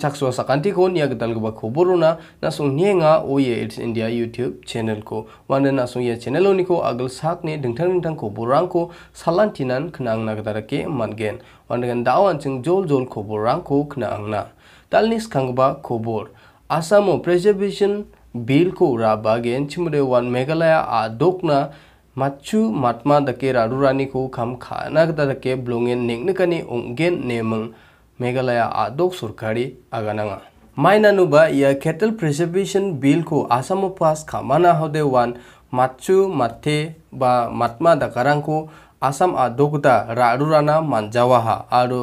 छाक्सुआ सकांति को निया गदल गबा खबरो ना नेंगा ओ ये इट्स इंडिया यूट्यूब चैनल को वाने नासो ये चैनल ओनि को अगल साक ने दिंगथां दिंगथां को सालान तिनान खनांग ना के मानगेन वानगन दावान चिंग जोल जोल खबरां को खनांग ना दालनि सखांगबा खबर आसामो प्रेजर्वेशन बिल को राबागेन चिमरे वन मेघालय आदोकना माचू मातमा दके राडुरानी को खाम खाना गदर के ब्लोंगेन नेंगनकनी ओंगेन नेमंग मेघालय आदोग सरकारी आगानाङा माइनानुबा या केटल प्रिजर्वेशन बिल को आसाम पास खामाना हदे वन माचु माथे बा मात्मा दाकारां को आसाम आदोगदा रारुराना मानजावाहा आरो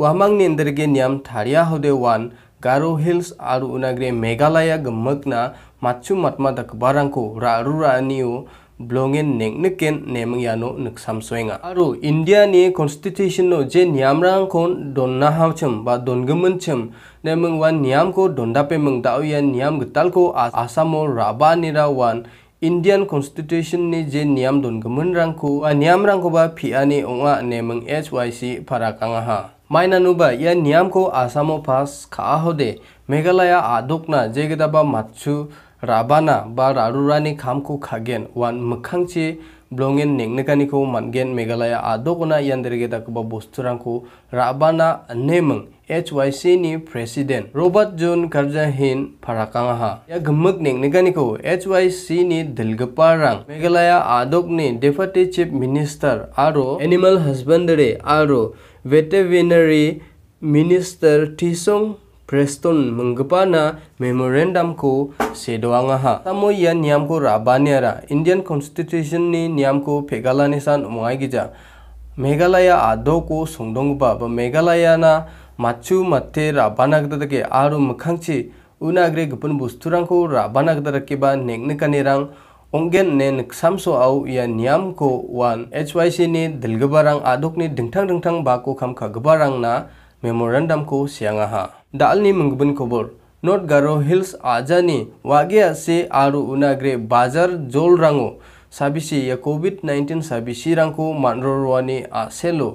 वामांग नेंदरगे नियम थारिया हदे वन गारो हिल्स और उनाग्रे मेघालय गमकना माचु मात्मा दकबारा को रारुरानियो b l o n g i n nek neken nemang yano nuk samsoenga aru india ni constitution no je niam rang kon donna hawcham ba dongamun cham nemang wan niam ko donda pe mang dau yan niam gital ko asamo raba nira wan indian constitution ni je niam dongamun rang ko a niam rang ko ba p i a n i onga nemang hyc parakanga ha মাইনানুবা ইয়া নিয়ামকো আসামো pass খা হদে মেঘালয়া আদকনা জেগেদাবা ম া চ राबाना बा रारुरानी को खागेन वान मखांचे ब्लोंगेन नेंगनेकानिको मानगेन मेघालय मेघालया आदोगना यांदेरगेदाकोबा को राबाना नेम एच वाई सी नि प्रेसिडेंट रॉबर्ट जॉन कर्जाहीन फराकांगा या गम्मक नेंगनेकानिको एच वाई सी नि दिलगपा रां मेघालया आदोगनि डेपुटी चीफ मिनिस्टर आरो एनिमल हस्बेंडरी आरो वेटेरिनरी मिनिस्टर टिसोंग प्रेस्टन मंगपाना मेमोरेंडम को सेदवांगाहा या नियम को राबानियारा इंडियन कॉन्स्टिट्यूशन ने नियम को फेगालाने सान उमाइगिजा मेघालय आदो को संदोंगबा ब मेघालय ना माचु मथे राबानागदके आरो मुखांची उनाग्रे गुपन बुस्तुरांखौ राबानागदरकेबा नेगनकानेरां अंगेन ने नक्सामसो आउ या नियम को वन एच वाई ने दिलगबा रां आदोकनि दिंथां दिंथां बाको खामखागबा रां ना मेमोरेंडम को सियांगाहा dalni mengbun kobor not garo hills ajani wagia se aru unagre bazar jol rango sabisi ya covid 19 sabisi rangko manrorwani aselo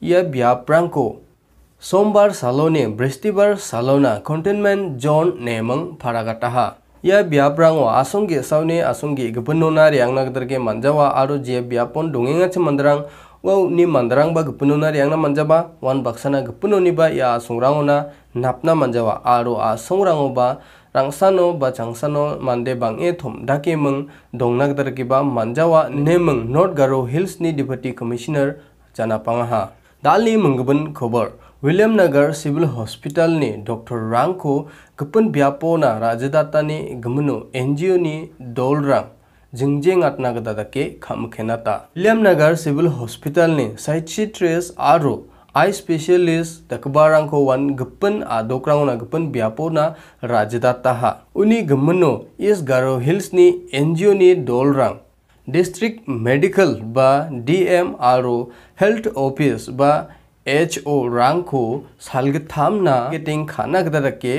ia biap rangko सोमबार सालोने बृहस्पतिबार सालोना कंटेनमेंट जोन नेमंग फारागाटाहा या ब्याप्रांग आसंगे सावने आसंगे गपनोना रियांगना के मंजावा आरो जे ब्यापन दुंगेंगा मंदरांग wau ni mandarang ba penuh na riang na manjaba wan na gupunu ni ba ya sungrango na napna manjawa aro a sungrango ba rangsano ba changsano mande bang bange e dong mung ke ba manjawa nemung not Garo Hills ni Deputy Commissioner jana pangaha dalni mungbun khobar William Nagar Civil Hospital ni Dr. Rangko gipun biapona na rajadata ni gemenu NGO ni dolrang जिंजेंगना दादाके खाम खेनाता नगर civil hospital ने साइट्रेस आरो eye specialist दकबार one गपन आदोक्रांगना गपन ब्यापोना राजदाता हा उनी गमनो इस Garo hills ने NGO ने डोलरंग district medical बा डीएम आरो हेल्थ ऑफिस बा एचओ रंग को सालगथाम ना गेटिंग खाना गदा रखे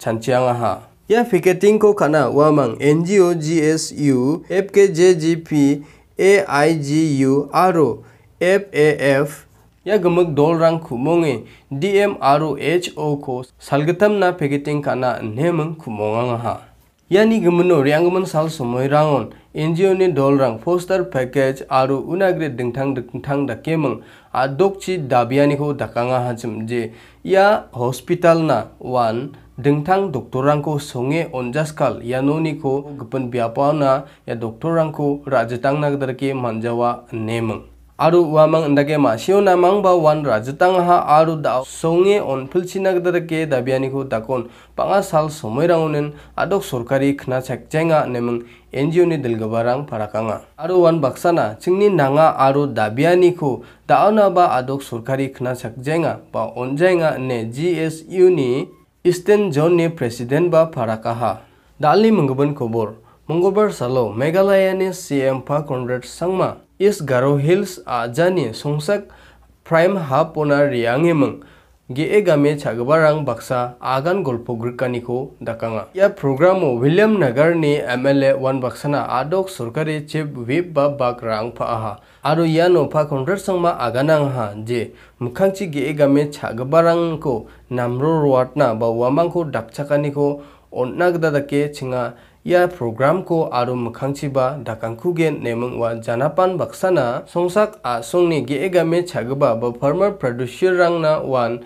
छंचियांगा हा य ा फ ि क े ट िं ग को खाना वामंग N G O G S U ए प के जे जी पी ए आई जी यू आर ो एफ ए एफ या गमक दोल रंग खुमोंगे डी एम आर ो एच ओ को सालगतम ना फ े क े ट िं ग खाना नेमंग खुमोंगा हा यानी गमनो रियांगमन साल समय रांगन एनजीओ ने दोल रंग पोस्टर पैकेज आरो उनाग्रे दिंथांग दिंथांग दकेमंग आदोकची दाबियानी को दकांगा हाजम जे या हॉस्पिटल ना वन doktor rangko songe onjaskal ya noni yanoniko biapa na ya tang rajatangna kadarke manjawa nemeng. aru wamang ndake masio namang ba wan rajatang ha aru da songe on philchina kadarke ko takon panga sal somoi rangonen adok sorkari khna chakchenga nemang NGO ni dilgabarang parakanga aru wan baksana cengni nanga aru dabyaniko daona ba adok surkari kna cek cenga ba onjenga ne GSU ni eastern zone ने president बा दाली दालनि मंगबन खबर मंगलवार सालो मेघालय ने CM फा कॉन्रेड संगमा इस Garo hills आजानी संसक प्राइम हाफ ओनर रियांगे मंग गेए गमे छगबारंग बक्सा आगन गोल्फो ग्रीकानीको दकांगा या प्रोग्राम विलियम नगर ने एम एमएलए वन बक्सना आदोक सरकारी चिप वेब बा बक रंग फाहा आरो या नोफा कंट्रोल संगमा आगानांग हा जे मुखांची गेए गमे छगबारंग को नामरो रोटना बा वामांगको दपचाकानीको ओनागदादके छिंगा या प्रोग्राम को आरो मखांचिबा दाकांखुगे नेमंगवा जानापान बक्साना संसाक आसंगनि गेगामे छागबा ब फार्मर प्रोड्यूसर रांगना वान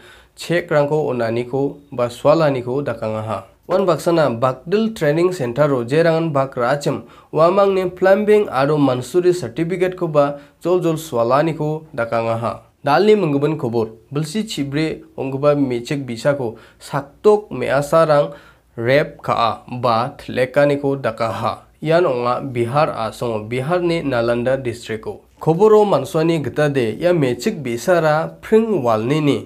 चेक रांगखौ अनानिखौ बा स्वालानिखौ दाखाङाहा वन बक्साना बागदल ट्रेनिंग सेंटर जे जेरांगन बाग राचम वामांग ने प्लम्बिंग आरो मंसूरी सर्टिफिकेट को बा जोल जोल स्वालानी को दकांगाहा दालनि मंगबन खबर बुलसी छिब्रे अंगबा मेचेक बिसा को साक्तोक मेआसा रंग रेप खा बाथ लेकानिको दकाहा या नोंगा बिहार आसों बिहार ने नालंदा डिस्ट्रिक्ट को खबरों मनसोनी गता दे या मेचिक बेसारा फ्रिंग वालनी ने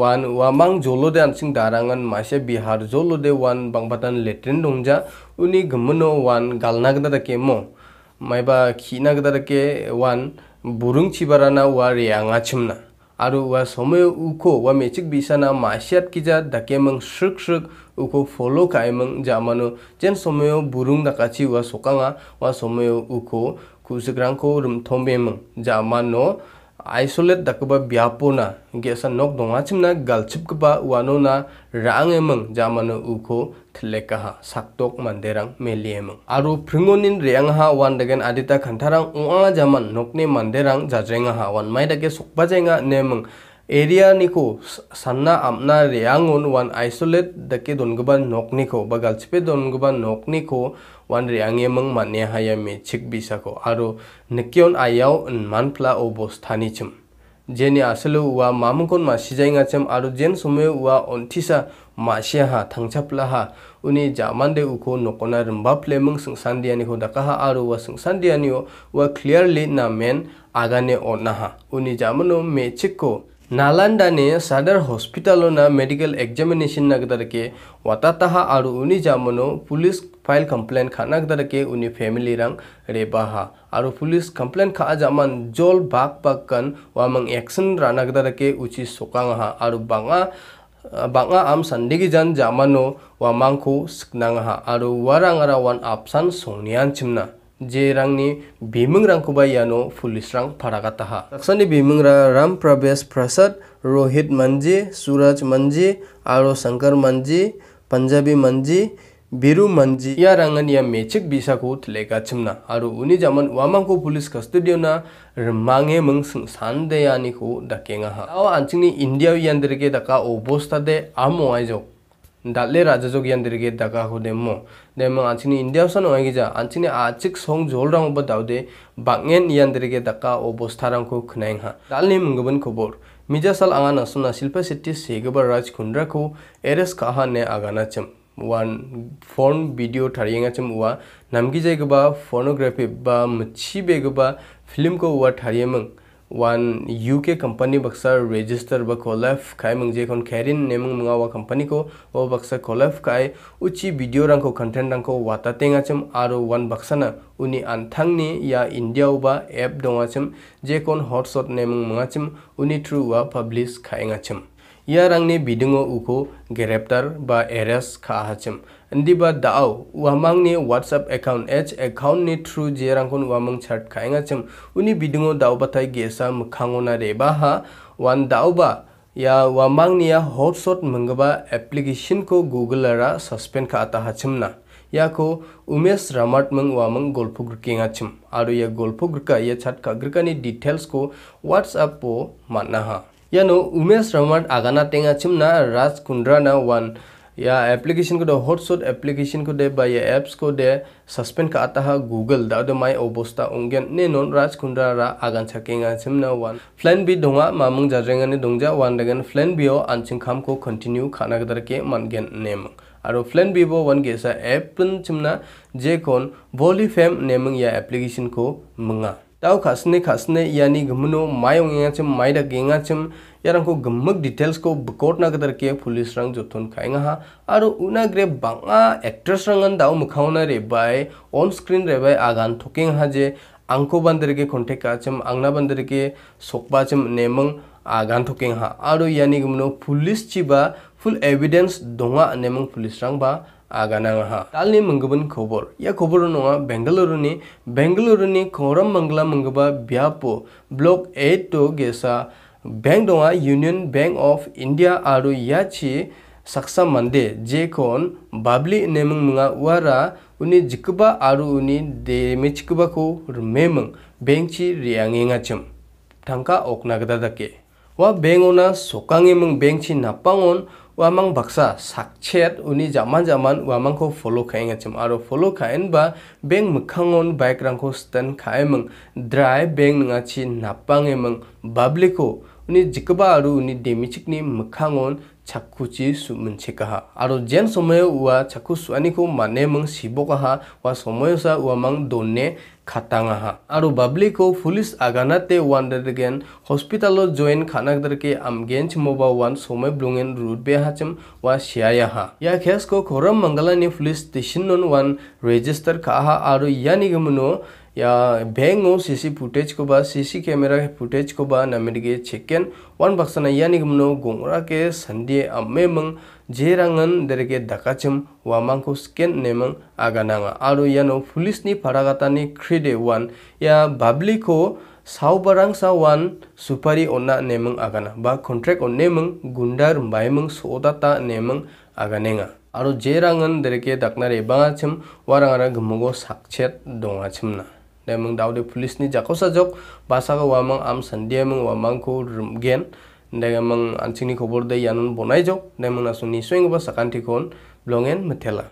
वन वामांग जोलो दे अंसिंग दारांगन मासे बिहार जोलो दे वन बंगपतन लेटरिन डोंजा उनी गमनो वन गालना गता दके मो मैबा खीना गता दके वन बुरुंग छिबराना वा रियांगा छिमना आरो वा समय उको वा मेचिक बिसाना मासियात किजा दके श्रुक श्रुक uku follow kaimeng jamanu jen someyo burung dakachi wa sokanga wa someyo rum kusikrangko rumthombemang jamanu isolate dakba byapona gesa nok donga chimna kuba wano na rang emang jamano uko thlekaha saktok manderang meliemang aru pringonin reyang ha wan dagen adita khantarang uanga jaman nokne manderang jajrenga ha wan mai dake sokba jenga nemang area निको सन्ना अपना रेयांगन one isolate दके नोक निको बा गालचिपे नोक निको one ये मंग हाय माने हाया मेचिक को आरो नकियोन आयाव मानफ्ला अबस्थानिचिम जेने आसलो उवा मामुकोन मासिजाइङाचिम आरो जेन समय उवा अन्थिसा मासिहा थांचाप्लाहा उनि जामानदे उखो नोकोना रंबा नकना रम्बाफ्लेमंग सोंसान्दियानिखौ दाकाहा आरो वा उवा सोंसान्दियानियो वा क्लियरली ना मेन आगाने अनाहा उनि जामनो मेचिकको नालंदा ने सदर हॉस्पिटल ना मेडिकल एग्जामिनेशन नगदर के वाताता और उन्नी जामुनो पुलिस फाइल कंप्लेन खा नगदर के उन्नी फैमिली रंग रे बहा और पुलिस कंप्लेन खा जामन जोल बाग पाग कन वाम एक्शन रानगदर के उची सोकांगा और बांगा बांगा आम संदिगी जान जामनो वामांग को सिकनांगा और वारांगरा वन आपसान सोनियान चिमना जे रंगनी भीमंग रंग कुबा यानो पुलिस रंग फरागता हा सक्सनी भीमंग राम प्रवेश प्रसाद रोहित मंजी सूरज मंजी आरो शंकर मंजी पंजाबी मंजी बीरू मंजी या रंगन या मेचिक बीसा को लेगा चिमना और उन्हीं जमन वामा को पुलिस कस्टडियो ना मांगे मंग संसान दे यानी को डकेगा हा और आंचिनी इंडिया यंदर के दका ओबोस्ता दे आमो आइजो 달레 라자족 얀데르게 다가고 데모 데모 안치니 인디아선 어이기자 안치니 아직 성 졸랑 오버 다우데 방엔 얀데르게 다가 오보스타랑 코 크나잉하 달레 문거번 코볼 미자살 아가나 수나 실파 시티 세거버 라지 군라 코 에레스 카하네 아가나 쳔 wan phone video thariyenga chum wa namgi jaiga ba phonography ba mchi bega ba film ko wa t h a r i e m a n g वन यूके के कंपनी बक्सर रेजिस्टर ब खोलेफ खाय मंगजे खन खैरिन name मंगावा company को ओ बक्सर खोलेफ खाय उची वीडियो रंग को कंटेंट रंग को वाता तेंगा चम आरो वन बक्सर ना उनी अनथंग ने या इंडिया उबा एप दोंगा चम जे कोन हॉटस्पॉट नेम मंगा चम उनी थ्रू वा पब्लिश खायंगा चम या रंग ने बिदुंगो उको गिरफ्तार बा अरेस्ट खा हाचम ndiba dao wamang ni whatsapp account h account ni through jerang kon wamang chat khainga chem uni bidingo dao batai gesa mkhango na reba ha wan dao ba या वामांगनिया हॉटसॉट मंगबा एप्लीकेशन को गूगल रा suspend का आता हचमना या को उमेश रामाट मंग वामंग गोल्फुग्र केंगा छिम आरो या गोल्फुग्र का या छाट का ग्रका नि डिटेल्स को व्हाट्सएप पो मानना हा यानो उमेश रामाट आगाना टेंगा छिम ना राज कुंड्रा ना वन या एप्लीकेशन को दे हॉट हटसट एप्लीकेशन को दे बाय एप्स को दे सस्पेंड का आता है गूगल दा दे माय अवस्था उनके ने नॉन राज कुंडरा रा आगान छकेंगा सिमना वन फ्लैन बी दोंगा जाजेंगा ने दोंजा वन दगन फ्लैन बी ओ अनसिंग काम को कंटिन्यू खाना के गदर के मनगेन नेम आरो फ्लैन वो वन गेसा एपन चिमना जेकोन फेम नेमंग या एप्लीकेशन को मंगा दाउ खासने खासने यानी गमनो माइंगे माइडा गेंगाचम यारंग गमक डिटेल्स को बकोट नगदर के पुलिस रंग जोथन खाएंगा और उना ग्रे बांगा एक्ट्रेस रंगन दाउ मुखावना रे बाय ऑन स्क्रीन रे बाय आगान थोकिंग हाजे अंको बंदर के कॉन्टेक्ट काचम अंगना बंदर के सोकबाचम नेमंग आगान थोकिंग हा और यानी गमनो पुलिस चिबा फुल एविडेंस दोंगा नेमंग पुलिस रंग बा 아가나하 달니 मंगबन खबर या खबर नङा बेंगलुरुनि बेंगलुरुनि खौरां मंगला मंगबा ब्यापो ब्लॉक 8 तो गेसा बैंक दङा यूनियन बैंक ऑफ इंडिया आरो याची saksa mande jekon babli nemung munga wara uni jikuba aru uni deme chikuba ko rememung bengchi riangenga chum tangka okna gadadake wa bengona sokangemung bengchi napangon wamang baksa sakchet uni zaman zaman wamang ko follow kain ngacem aro follow kain ba beng mukhangon bike rangko stand kain meng drive beng ngacin napang emang babliko উনি জিকবাড়ু নি দেমিচকনি মখাংন চাকুচি সুমঞ্চকহা আর gen সময় ওয়া চাকু সোয়ানি কো মানেমং শিবোকহা ওয়া সময়সা ওয়ামাং দöne খাতাঙা আর বাবলিক কো পুলিশ আগানাতে ওয়ান্ডার এগেন হসপিটালের জয়েন খানাকদরকে আম গেঞ্চ মোবা ওয়ান সময় ব্লুং এন্ড রুট বেহাচেম ওয়া শায়য়াহা ইয়া কেস্কো খোরম মঙ্গলা নি পুলিশ স্টেশনন ওয়ান রেজিস্টার করা আর ইয়া নিগমনো या बेंगो सीसी फुटेज को बा सीसी कैमरा के फुटेज को बा नमेडगे चेकन वन बक्सना यानि गमनो गोंगरा के संदे अम्मे मंग जेरांगन देरगे दकाचम वामांग को स्कैन नेमंग आगानांगा आरो यानो पुलिस नि फारागातानि क्रेडे वन या पब्लिक को सावबारां सावान सुपारी ओना नेमंग आगाना बा कॉन्ट्रैक्ट ओ नेमंग गुंडार बायमंग सोदाता नेमंग आगानेंगा aro jerangan dereke dakna rebangachim warangara gumugo sakchet dongachimna Namang daw de polis ni jako sa jok basa ka wamang am sandia mang wamang ko rum gen nega mang ansini kobor de yanun bonai jok namang nasun ni swing basa kanti kon blongen metela.